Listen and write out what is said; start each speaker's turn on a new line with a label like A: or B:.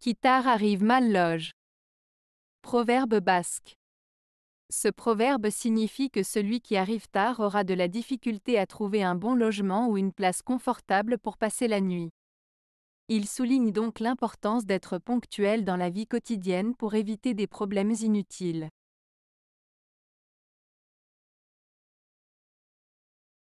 A: Qui tard arrive mal loge. Proverbe basque. Ce proverbe signifie que celui qui arrive tard aura de la difficulté à trouver un bon logement ou une place confortable pour passer la nuit. Il souligne donc l'importance d'être ponctuel dans la vie quotidienne pour éviter des problèmes inutiles.